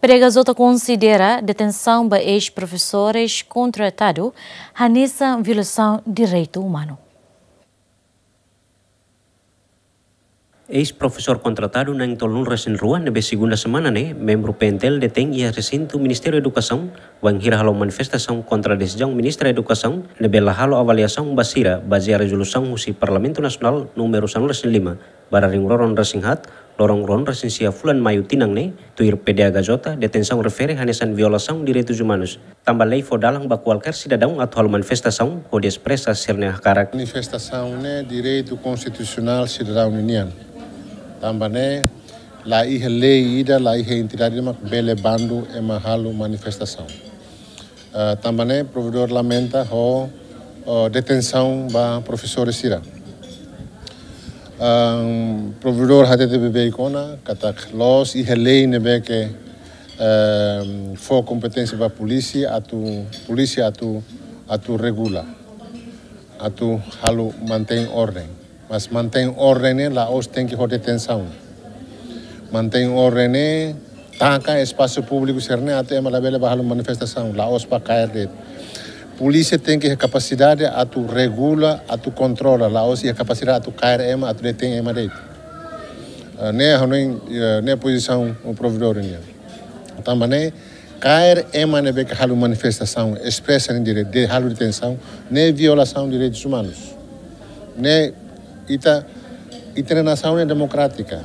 Pregazota considera detenção de ex-professores contratado nessa violação de direito humano. Ex-professor contratado na Intolun Recen Rua, na segunda semana, né? membro PNTL detém e recinto o Ministério da Educação, vai a manifestação contra a decisão do Ministro da Educação, na bela halo avaliação basira, baseada na resolução do Parlamento Nacional número 105, para ringroron Recen Hat, lorong ron resensia fulan mayu tinang ne tuir pedia gajota detenção refere hanesan violação direito humanos também fodalang ba qualquer cidadão atual manifestação ou de expressa serne karak manifestação né direito constitucional cidadão unian também la ihe lei ida la ihe entidade mak bele bandu e mahalu manifestação uh, eh, também provedor lamenta ho uh, eh, detenção ba professores cidadão Provedor hati itu berbeda ikona, kata kelas, ia lain sebagai fokus kompetensi bapak polisi atau polisi atau atau regula atau halu maintain order. Mas maintain order ni lah os tengki hodet tensau. Maintain order ni tangka espasi publik usirne atau emalabel bahalu manifestasau lah Laos pakai red. polícia tem que capacidade a tu regula, a tu controla, lá ou seja, a capacidade a tu cair em, a tu detém ema deito. Eh, nem a nem eh, nem posição do provedor nem. Também cair em uma que manifestação expressa em direito de halu detenção, nem violação de direitos humanos, né ita internação é democrática.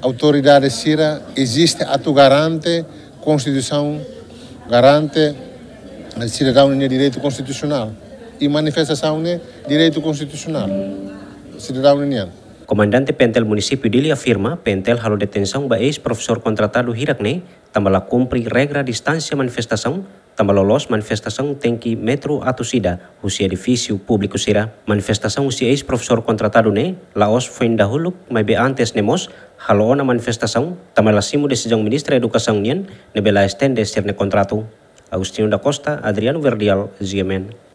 Autoridade Sira existe a tu garante constituição garante συνεργάουν είναι direito constitucional. I manifestas είναι direito constitucional. Συνεργάουν είναι. Comandante Pentel Municipio Dili afirma Pentel halo detenção baes professor contratado Hirakne tambala cumpri regra distância manifestação tambala lolos manifestação tem metro metro sida usia edifício público sira manifestação usia ex profesor contratado ne laos foi dahulu mai be antes nemos halo na manifestação tambala simo decisão ministra educação nian nebela estende ser ne contrato Agustino da Costa, Adriano Verdial, Ziemen,